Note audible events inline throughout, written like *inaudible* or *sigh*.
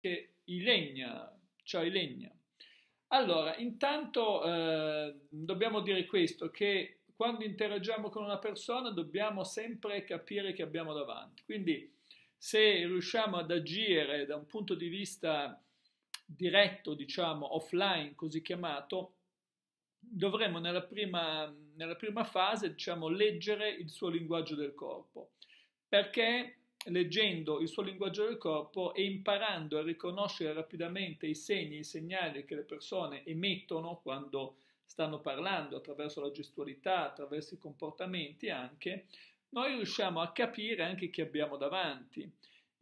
che Ilegna, ciao legna. Allora, intanto eh, dobbiamo dire questo, che quando interagiamo con una persona dobbiamo sempre capire che abbiamo davanti. Quindi se riusciamo ad agire da un punto di vista diretto, diciamo, offline, così chiamato, dovremo nella prima, nella prima fase, diciamo, leggere il suo linguaggio del corpo. Perché leggendo il suo linguaggio del corpo e imparando a riconoscere rapidamente i segni, e i segnali che le persone emettono quando stanno parlando, attraverso la gestualità, attraverso i comportamenti anche, noi riusciamo a capire anche chi abbiamo davanti.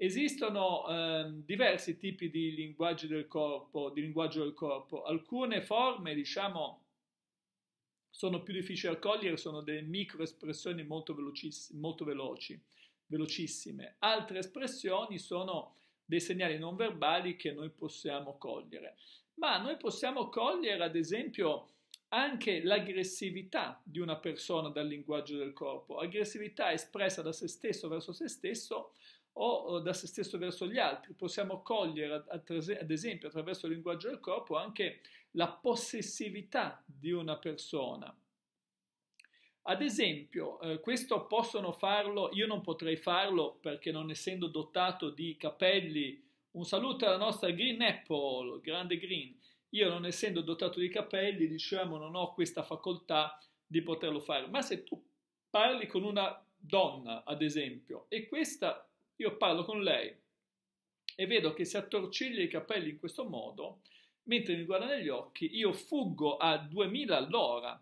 Esistono eh, diversi tipi di linguaggi del corpo, di linguaggio del corpo. Alcune forme, diciamo, sono più difficili da cogliere, sono delle microespressioni molto, molto veloci velocissime. Altre espressioni sono dei segnali non verbali che noi possiamo cogliere, ma noi possiamo cogliere ad esempio anche l'aggressività di una persona dal linguaggio del corpo, aggressività espressa da se stesso verso se stesso o da se stesso verso gli altri. Possiamo cogliere ad esempio attraverso il linguaggio del corpo anche la possessività di una persona ad esempio, eh, questo possono farlo, io non potrei farlo perché non essendo dotato di capelli, un saluto alla nostra Green Apple, grande Green, io non essendo dotato di capelli, diciamo, non ho questa facoltà di poterlo fare. Ma se tu parli con una donna, ad esempio, e questa, io parlo con lei e vedo che si attorciglia i capelli in questo modo, mentre mi guarda negli occhi, io fuggo a 2000 all'ora,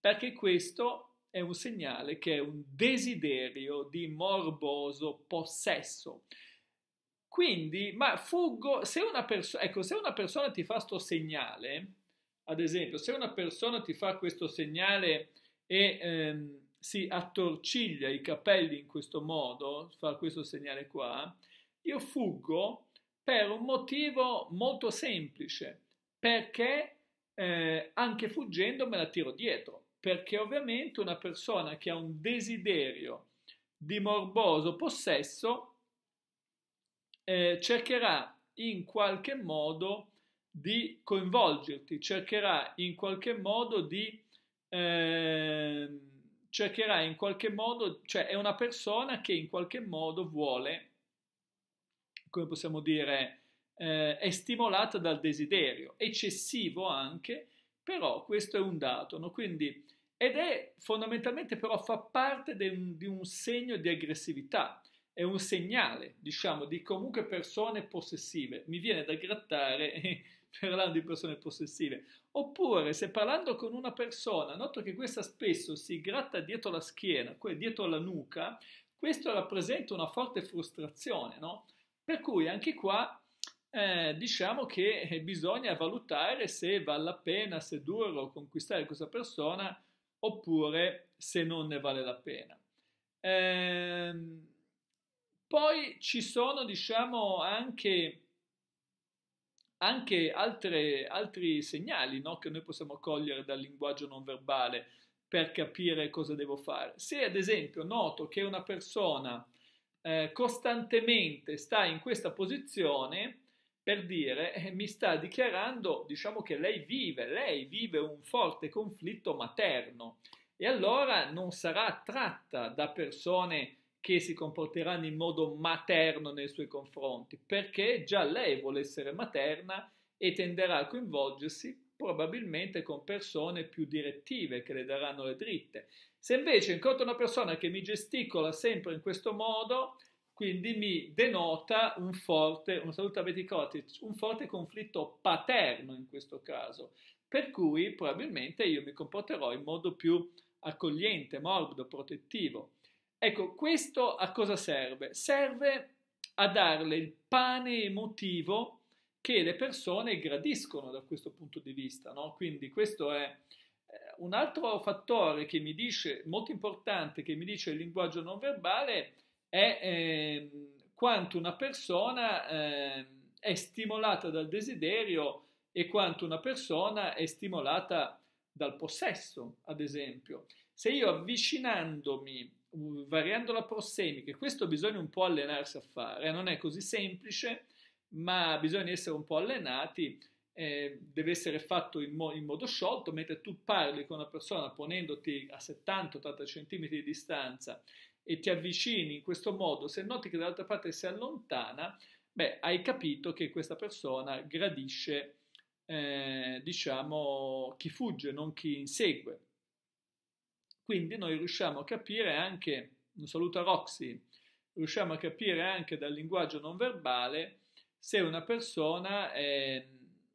perché questo è un segnale che è un desiderio di morboso possesso. Quindi, ma fuggo, se una, perso- ecco, se una persona ti fa questo segnale, ad esempio, se una persona ti fa questo segnale e ehm, si attorciglia i capelli in questo modo, fa questo segnale qua, io fuggo per un motivo molto semplice, perché eh, anche fuggendo me la tiro dietro perché ovviamente una persona che ha un desiderio di morboso possesso eh, cercherà in qualche modo di coinvolgerti, cercherà in qualche modo di... Eh, cercherà in qualche modo, cioè è una persona che in qualche modo vuole, come possiamo dire, eh, è stimolata dal desiderio, eccessivo anche, però questo è un dato, no? Quindi, ed è fondamentalmente però fa parte de, di un segno di aggressività, è un segnale, diciamo, di comunque persone possessive. Mi viene da grattare *laughs* eh, parlando di persone possessive. Oppure se parlando con una persona, noto che questa spesso si gratta dietro la schiena, dietro la nuca, questo rappresenta una forte frustrazione, no? Per cui anche qua eh, diciamo che eh, bisogna valutare se vale la pena sedurre conquistare questa persona oppure se non ne vale la pena. Eh, poi ci sono, diciamo, anche, anche altre, altri segnali no, che noi possiamo cogliere dal linguaggio non verbale per capire cosa devo fare. Se ad esempio noto che una persona eh, costantemente sta in questa posizione, per dire eh, mi sta dichiarando, diciamo che lei vive, lei vive un forte conflitto materno e allora non sarà tratta da persone che si comporteranno in modo materno nei suoi confronti, perché già lei vuole essere materna e tenderà a coinvolgersi probabilmente con persone più direttive che le daranno le dritte. Se invece incontro una persona che mi gesticola sempre in questo modo, quindi mi denota un forte, un saluto a Betty Kotic, un forte conflitto paterno in questo caso, per cui probabilmente io mi comporterò in modo più accogliente, morbido, protettivo. Ecco, questo a cosa serve? Serve a darle il pane emotivo che le persone gradiscono da questo punto di vista, no? Quindi questo è eh, un altro fattore che mi dice, molto importante, che mi dice il linguaggio non verbale, è eh, quanto una persona eh, è stimolata dal desiderio e quanto una persona è stimolata dal possesso, ad esempio. Se io avvicinandomi, variando la prossemica, questo bisogna un po' allenarsi a fare, non è così semplice, ma bisogna essere un po' allenati, eh, deve essere fatto in, mo in, modo sciolto, mentre tu parli con una persona ponendoti a 70-80 cm di distanza e ti avvicini in questo modo, se noti che dall'altra parte si allontana, beh, hai capito che questa persona gradisce, eh, diciamo, chi fugge, non chi insegue. Quindi noi riusciamo a capire anche, un saluto a Roxy, riusciamo a capire anche dal linguaggio non verbale se una persona eh,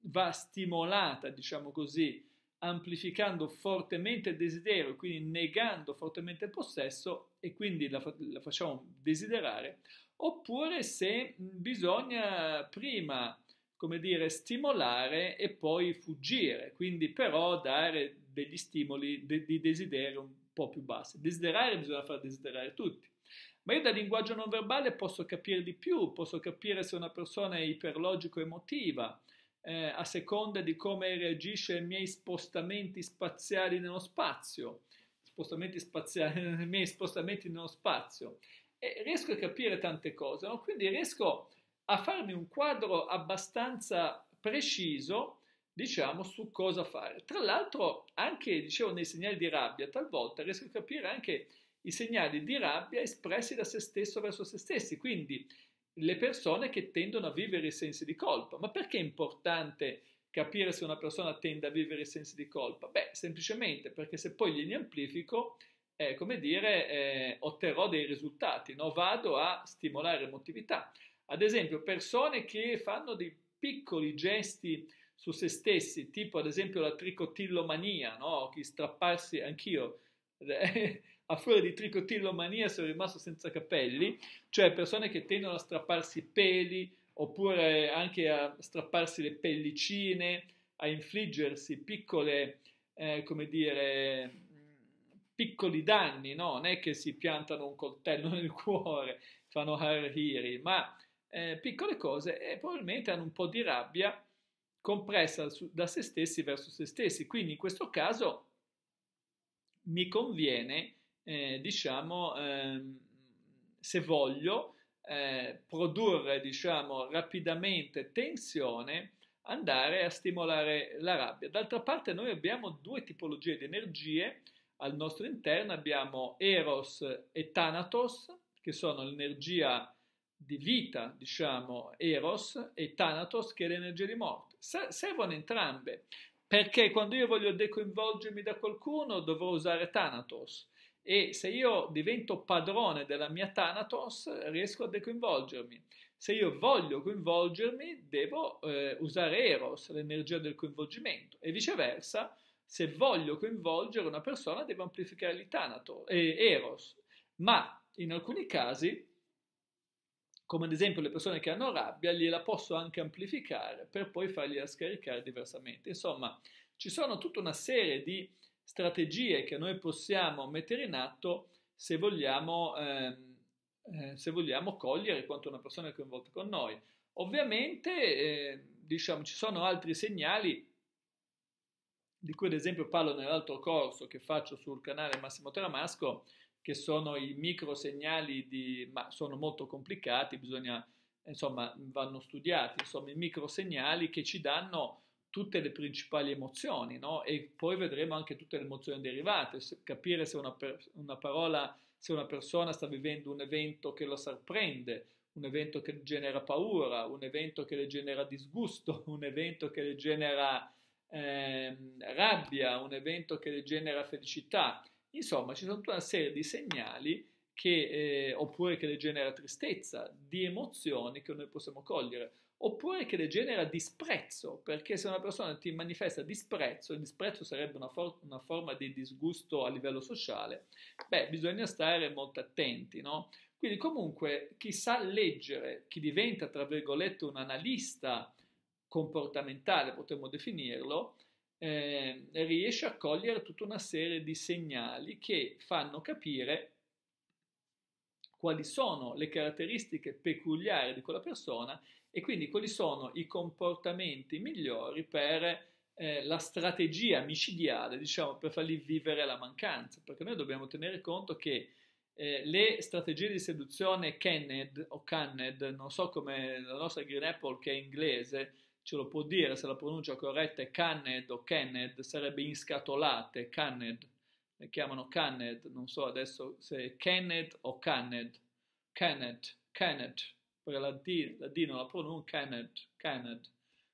va stimolata, diciamo così, amplificando fortemente il desiderio, quindi negando fortemente il possesso e quindi la, la facciamo desiderare, oppure se bisogna prima, come dire, stimolare e poi fuggire, quindi però dare degli stimoli de, di desiderio un po' più bassi. Desiderare bisogna far desiderare tutti. Ma io dal linguaggio non verbale posso capire di più, posso capire se una persona è iperlogico-emotiva, eh, a seconda di come reagisce ai miei spostamenti spaziali nello spazio, spostamenti spaziali, *laughs* i miei spostamenti nello spazio. E riesco a capire tante cose, no? quindi riesco a farmi un quadro abbastanza preciso, diciamo, su cosa fare. Tra l'altro, anche, dicevo, nei segnali di rabbia, talvolta riesco a capire anche i segnali di rabbia espressi da se stesso verso se stessi, quindi le persone che tendono a vivere i sensi di colpa. Ma perché è importante capire se una persona tende a vivere i sensi di colpa? Beh, semplicemente perché se poi glieli amplifico, eh, come dire, eh, otterrò dei risultati, no? vado a stimolare emotività. Ad esempio, persone che fanno dei piccoli gesti su se stessi, tipo ad esempio la tricotillomania, no? Chi strapparsi, anch'io, *laughs* eh, a furia di tricotillomania sono rimasto senza capelli, cioè persone che tendono a strapparsi i peli oppure anche a strapparsi le pellicine, a infliggersi piccole, eh, come dire, piccoli danni, no? non è che si piantano un coltello *laughs* nel cuore, fanno harhiri, ma eh, piccole cose e probabilmente hanno un po' di rabbia compressa su, da se stessi verso se stessi. Quindi in questo caso mi conviene eh, diciamo, eh, se voglio, eh, produrre diciamo, rapidamente tensione, andare a stimolare la rabbia. D'altra parte noi abbiamo due tipologie di energie al nostro interno, abbiamo Eros e Thanatos, che sono l'energia di vita, diciamo, Eros, e Thanatos, che è l'energia di morte. servono entrambe, perché quando io voglio decoinvolgermi da qualcuno dovrò usare Thanatos, e se io divento padrone della mia Thanatos riesco a decoinvolgermi. Se io voglio coinvolgermi devo eh, usare Eros, l'energia del coinvolgimento e viceversa se voglio coinvolgere una persona devo amplificare l'itanato, eh, Eros, ma in alcuni casi, come ad esempio le persone che hanno rabbia, gliela posso anche amplificare per poi fargliela scaricare diversamente. Insomma, ci sono tutta una serie di strategie che noi possiamo mettere in atto se vogliamo, ehm, eh, se vogliamo cogliere quanto una persona è coinvolta con noi. Ovviamente, eh, diciamo, ci sono altri segnali di cui ad esempio parlo nell'altro corso che faccio sul canale Massimo Tramasco, che sono i micro segnali di, ma sono molto complicati, bisogna, insomma, vanno studiati, insomma, i micro segnali che ci danno tutte le principali emozioni, no? E poi vedremo anche tutte le emozioni derivate, capire se una, per, una, parola, se una persona sta vivendo un evento che la sorprende, un evento che le genera paura, un evento che le genera disgusto, *laughs* un evento che le genera eh, rabbia, un evento che le genera felicità. Insomma, ci sono tutta una serie di segnali che, eh, oppure che le genera tristezza, di emozioni che noi possiamo cogliere oppure che le genera disprezzo, perché se una persona ti manifesta disprezzo, il disprezzo sarebbe una, for- una forma di disgusto a livello sociale, beh, bisogna stare molto attenti, no? Quindi comunque chi sa leggere, chi diventa, tra virgolette, un analista comportamentale, potremmo definirlo, eh, riesce a cogliere tutta una serie di segnali che fanno capire quali sono le caratteristiche peculiari di quella persona e quindi quali sono i comportamenti migliori per eh, la strategia micidiale, diciamo, per fargli vivere la mancanza, perché noi dobbiamo tenere conto che eh, le strategie di seduzione Kenned o Canned, non so come la nostra Green Apple che è inglese ce lo può dire se la pronuncia corretta è Canned o Kenned, sarebbe inscatolate, Canned, le chiamano Canned, non so adesso se è Kenned o Canned, Canned, Canned, perché la D, la D non la pronuncia, Kenneth, canad.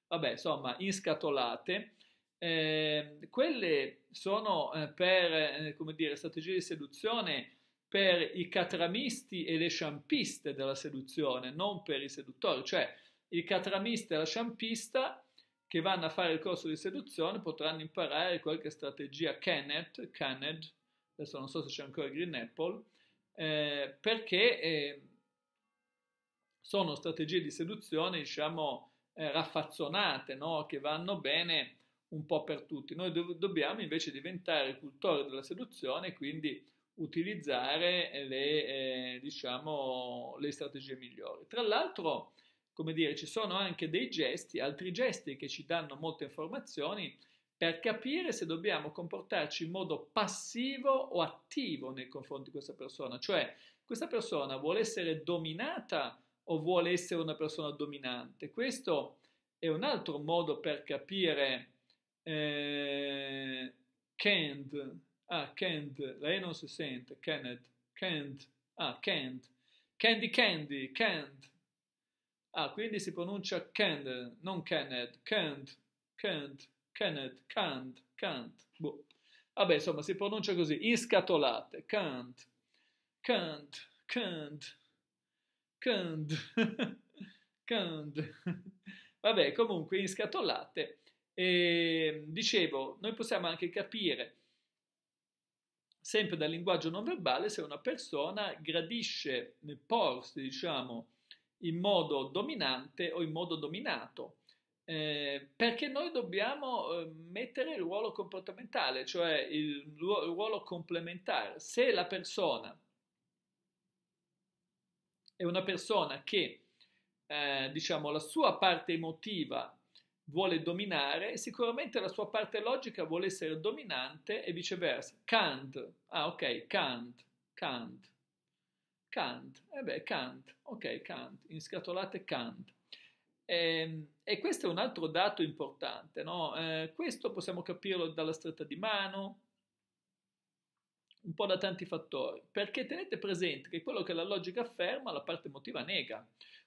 Vabbè, insomma, in scatolate. Eh, quelle sono eh, per, eh, come dire, strategie di seduzione per i catramisti e le sciampiste della seduzione, non per i seduttori. Cioè, il catramista e la sciampista che vanno a fare il corso di seduzione potranno imparare qualche strategia Kenneth, Kenneth adesso non so se c'è ancora Green Apple, eh, perché eh, sono strategie di seduzione, diciamo, eh, raffazzonate, no? che vanno bene un po' per tutti. Noi do- dobbiamo invece diventare cultori della seduzione, e quindi utilizzare le, eh, diciamo, le strategie migliori. Tra l'altro, come dire, ci sono anche dei gesti, altri gesti che ci danno molte informazioni per capire se dobbiamo comportarci in modo passivo o attivo nei confronti di questa persona, cioè questa persona vuole essere dominata o vuole essere una persona dominante. Questo è un altro modo per capire eh, Kent, ah, Kent, lei non si sente, Kenneth, can't, ah, can't, Candy Candy, can't, ah, quindi si pronuncia can't, non Kenneth, can't, can't, can't, Kant, Kant, boh. Vabbè, insomma, si pronuncia così, in scatolate, can't, can't, Cand. *laughs* Cand. Vabbè, comunque in scatolate, eh, dicevo, noi possiamo anche capire sempre dal linguaggio non verbale se una persona gradisce post, diciamo, in modo dominante o in modo dominato. Eh, perché noi dobbiamo eh, mettere il ruolo comportamentale, cioè il ruolo complementare. Se la persona è una persona che, eh, diciamo, la sua parte emotiva vuole dominare e sicuramente la sua parte logica vuole essere dominante e viceversa. Kant, ah ok, Kant, Kant, Kant, e eh beh, Kant, ok, Kant, in scatolate Kant. E, ehm, e questo è un altro dato importante, no? eh, questo possiamo capirlo dalla stretta di mano, un po' da tanti fattori, perché tenete presente che quello che la logica afferma, la parte emotiva nega.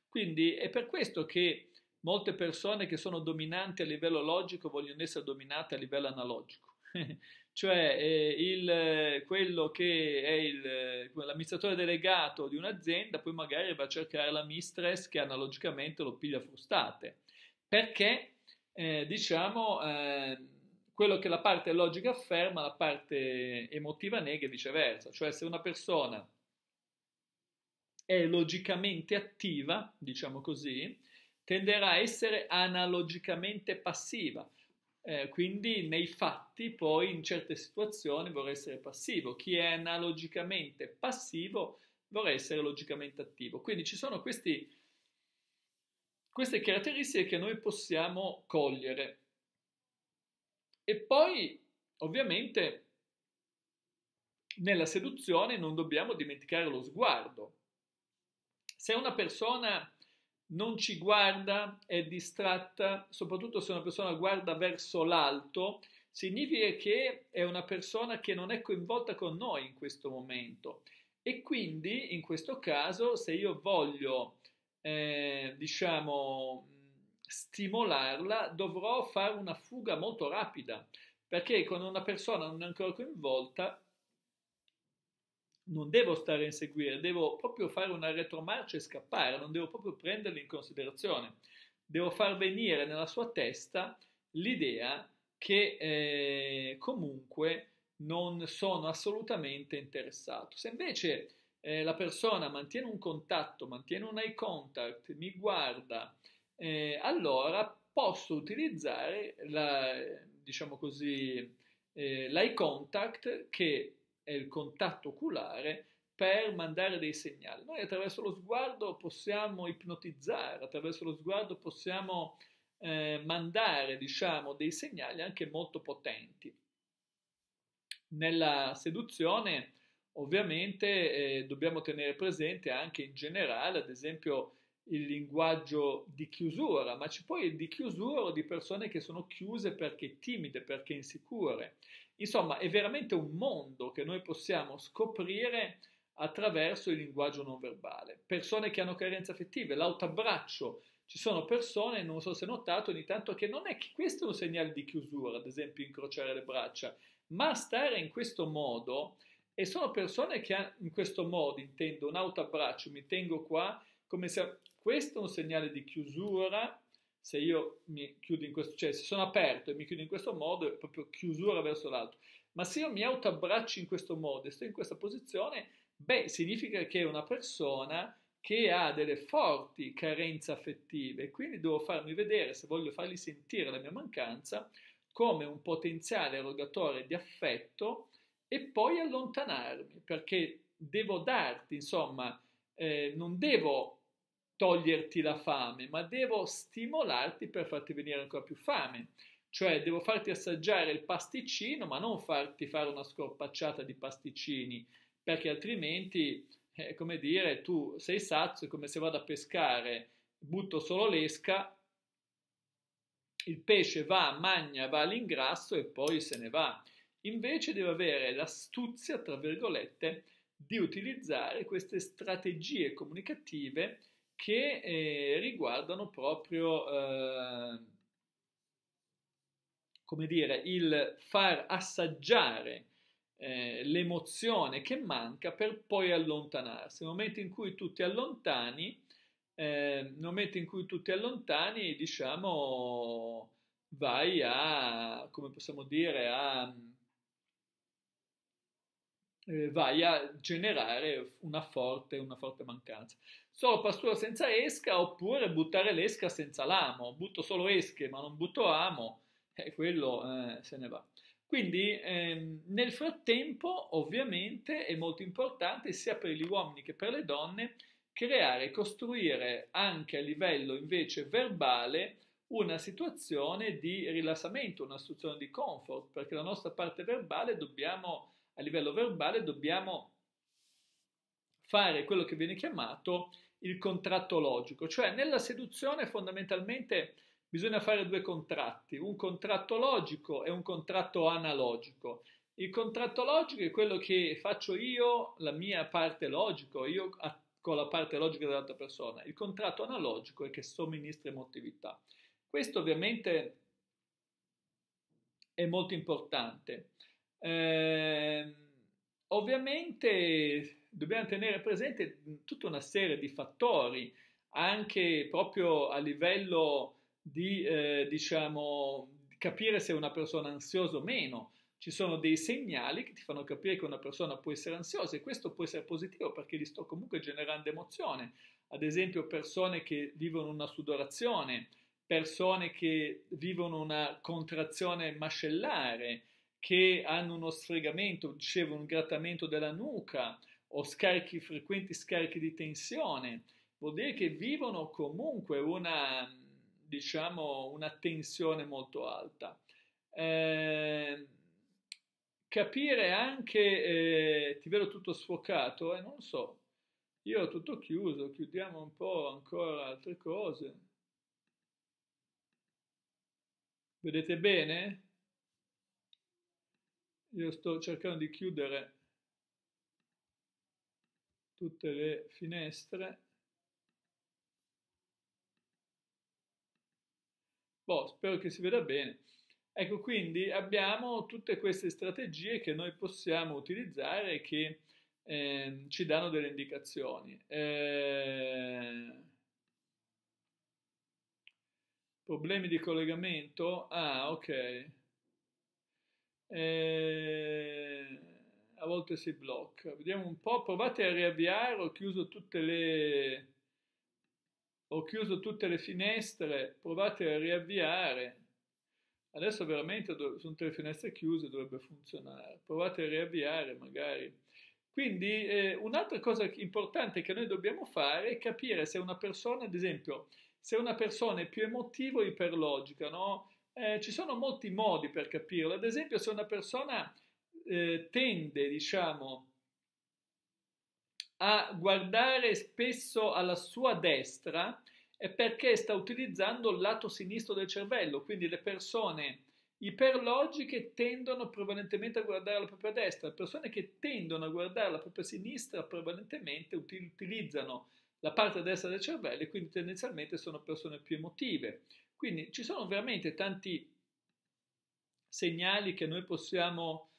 Quindi è per questo che molte persone che sono dominanti a livello logico vogliono essere dominate a livello analogico. *laughs* cioè eh, il, eh, quello che è il, eh, l'amministratore delegato di un'azienda poi magari va a cercare la mistress che analogicamente lo piglia frustate. Perché, eh, diciamo... Eh, quello che la parte logica afferma, la parte emotiva nega e viceversa, cioè se una persona è logicamente attiva, diciamo così, tenderà a essere analogicamente passiva. Eh, quindi nei fatti poi in certe situazioni vorrà essere passivo, chi è analogicamente passivo vorrà essere logicamente attivo. Quindi ci sono questi, queste caratteristiche che noi possiamo cogliere e poi, ovviamente, nella seduzione non dobbiamo dimenticare lo sguardo. Se una persona non ci guarda, è distratta, soprattutto se una persona guarda verso l'alto, significa che è una persona che non è coinvolta con noi in questo momento. E quindi in questo caso, se io voglio, eh, diciamo, stimolarla, dovrò fare una fuga molto rapida, perché con una persona non ancora coinvolta non devo stare a inseguire, devo proprio fare una retromarcia e scappare, non devo proprio prenderla in considerazione. Devo far venire nella sua testa l'idea che eh, comunque non sono assolutamente interessato. Se invece eh, la persona mantiene un contatto, mantiene un eye contact, mi guarda, eh, allora posso utilizzare la, diciamo così, eh, l'eye contact che è il contatto oculare per mandare dei segnali. Noi attraverso lo sguardo possiamo ipnotizzare, attraverso lo sguardo possiamo eh, mandare diciamo, dei segnali anche molto potenti. Nella seduzione ovviamente eh, dobbiamo tenere presente anche in generale, ad esempio, il linguaggio di chiusura, ma c'è poi il di chiusura di persone che sono chiuse perché timide, perché insicure. Insomma, è veramente un mondo che noi possiamo scoprire attraverso il linguaggio non verbale. Persone che hanno carenze affettive, l'autoabbraccio. Ci sono persone, non so se notato ogni tanto, che non è che questo è un segnale di chiusura, ad esempio incrociare le braccia, ma stare in questo modo, e sono persone che in questo modo intendo un autoabbraccio, mi tengo qua come se questo è un segnale di chiusura. Se io mi chiudo in questo, cioè se sono aperto e mi chiudo in questo modo, è proprio chiusura verso l'alto. Ma se io mi autoabbraccio in questo modo e sto in questa posizione, beh, significa che è una persona che ha delle forti carenze affettive, quindi devo farmi vedere, se voglio fargli sentire la mia mancanza, come un potenziale erogatore di affetto e poi allontanarmi, perché devo darti, insomma, eh, non devo toglierti la fame, ma devo stimolarti per farti venire ancora più fame. Cioè devo farti assaggiare il pasticcino, ma non farti fare una scorpacciata di pasticcini, perché altrimenti, eh, come dire, tu sei sazio, è come se vado a pescare, butto solo l'esca, il pesce va, magna, va all'ingrasso e poi se ne va. Invece devo avere l'astuzia, tra virgolette, di utilizzare queste strategie comunicative che eh, riguardano proprio, eh, come dire, il far assaggiare eh, l'emozione che manca per poi allontanarsi. Nel momento in cui tu ti allontani, ehm, nel momento in cui tu ti allontani, diciamo, vai a, come possiamo dire, a eh, vai a generare una forte, una forte mancanza solo pastura senza esca oppure buttare l'esca senza l'amo, butto solo esche ma non butto amo e quello eh, se ne va. Quindi ehm, nel frattempo ovviamente è molto importante sia per gli uomini che per le donne creare e costruire anche a livello invece verbale una situazione di rilassamento, una situazione di comfort, perché la nostra parte verbale dobbiamo, a livello verbale dobbiamo fare quello che viene chiamato il contratto logico, cioè nella seduzione fondamentalmente bisogna fare due contratti, un contratto logico e un contratto analogico. Il contratto logico è quello che faccio io, la mia parte logico, io con la parte logica dell'altra persona. Il contratto analogico è che somministra emotività. Questo ovviamente è molto importante. Eh, ovviamente dobbiamo tenere presente tutta una serie di fattori, anche proprio a livello di, eh, diciamo, capire se una persona è ansiosa o meno. Ci sono dei segnali che ti fanno capire che una persona può essere ansiosa e questo può essere positivo perché gli sto comunque generando emozione. Ad esempio persone che vivono una sudorazione, persone che vivono una contrazione mascellare, che hanno uno sfregamento, dicevo, un grattamento della nuca, o scarichi, frequenti scarichi di tensione, vuol dire che vivono comunque una, diciamo, una tensione molto alta. Eh, capire anche, eh, ti vedo tutto sfocato, e eh, non so, io ho tutto chiuso, chiudiamo un po' ancora altre cose. Vedete bene? Io sto cercando di chiudere tutte le finestre. Boh, spero che si veda bene. Ecco, quindi abbiamo tutte queste strategie che noi possiamo utilizzare e che eh, ci danno delle indicazioni. Eh, problemi di collegamento? Ah, ok. Eh, a volte si blocca. Vediamo un po', provate a riavviare, ho chiuso tutte le, ho chiuso tutte le finestre, provate a riavviare. Adesso veramente sono tutte le finestre chiuse, dovrebbe funzionare. Provate a riavviare magari. Quindi eh, un'altra cosa importante che noi dobbiamo fare è capire se una persona, ad esempio, se una persona è più emotiva o iperlogica, no? Eh, ci sono molti modi per capirlo. Ad esempio, se una persona eh, tende, diciamo, a guardare spesso alla sua destra è perché sta utilizzando il lato sinistro del cervello, quindi le persone iperlogiche tendono prevalentemente a guardare la propria destra, le persone che tendono a guardare la propria sinistra prevalentemente utilizzano la parte destra del cervello e quindi tendenzialmente sono persone più emotive. Quindi ci sono veramente tanti segnali che noi possiamo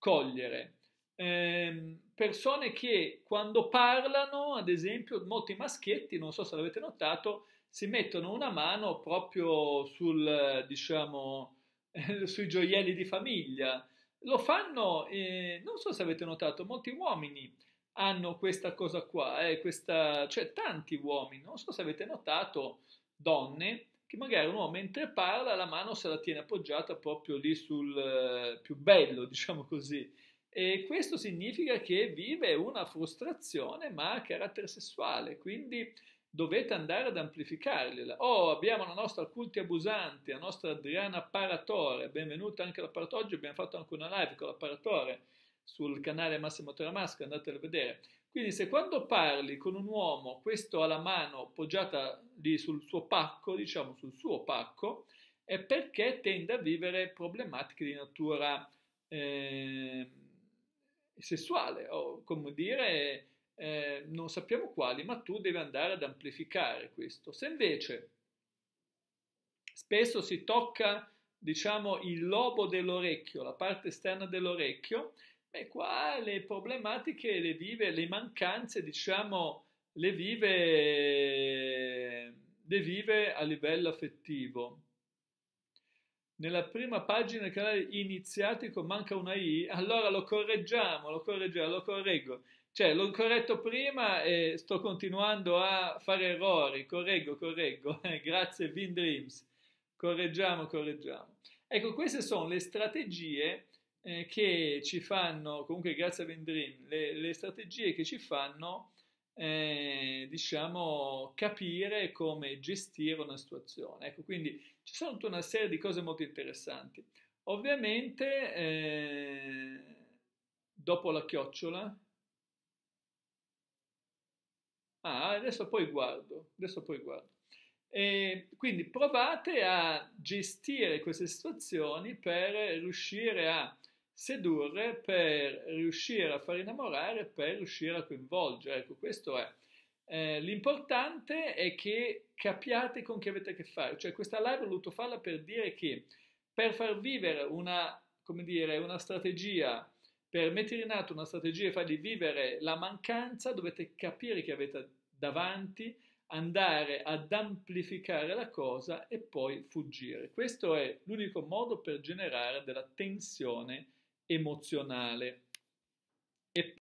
cogliere. Eh, persone che quando parlano, ad esempio, molti maschietti, non so se l'avete notato, si mettono una mano proprio sul, diciamo, *laughs* sui gioielli di famiglia. Lo fanno, eh, non so se avete notato, molti uomini hanno questa cosa qua, eh, questa, cioè tanti uomini, non so se avete notato, donne che magari un uomo mentre parla la mano se la tiene appoggiata proprio lì sul eh, più bello, *laughs* diciamo così. E questo significa che vive una frustrazione ma a carattere sessuale, quindi dovete andare ad amplificargliela. Oh, abbiamo la nostra Culti abusante, la nostra Adriana Paratore, benvenuta anche alla Paratore, oggi abbiamo fatto anche una live con la Paratore sul canale Massimo Teramasca, andatela a vedere. Quindi se quando parli con un uomo, questo ha la mano poggiata lì sul suo pacco, diciamo sul suo pacco, è perché tende a vivere problematiche di natura eh, sessuale o come dire eh, non sappiamo quali, ma tu devi andare ad amplificare questo. Se invece spesso si tocca, diciamo, il lobo dell'orecchio, la parte esterna dell'orecchio, Beh, qua le problematiche le vive, le mancanze, diciamo, le vive, le vive a livello affettivo. Nella prima pagina del canale iniziatico manca una I, allora lo correggiamo, lo correggiamo, lo correggo. Cioè, l'ho corretto prima e sto continuando a fare errori, correggo, correggo. *laughs* Grazie, Vin Dreams. Correggiamo, correggiamo. Ecco, queste sono le strategie eh, che ci fanno, comunque grazie a Vendrim, le, le strategie che ci fanno, eh, diciamo, capire come gestire una situazione. Ecco, quindi ci sono tutta una serie di cose molto interessanti. Ovviamente, eh, dopo la chiocciola, Ah, adesso poi guardo, adesso poi guardo. E quindi provate a gestire queste situazioni per riuscire a sedurre per riuscire a far innamorare, per riuscire a coinvolgere. Ecco, questo è. Eh, l'importante è che capiate con chi avete a che fare, cioè questa live ho voluto farla per dire che per far vivere una, come dire, una strategia, per mettere in atto una strategia e fargli vivere la mancanza, dovete capire chi avete davanti, andare ad amplificare la cosa e poi fuggire. Questo è l'unico modo per generare della tensione emozionale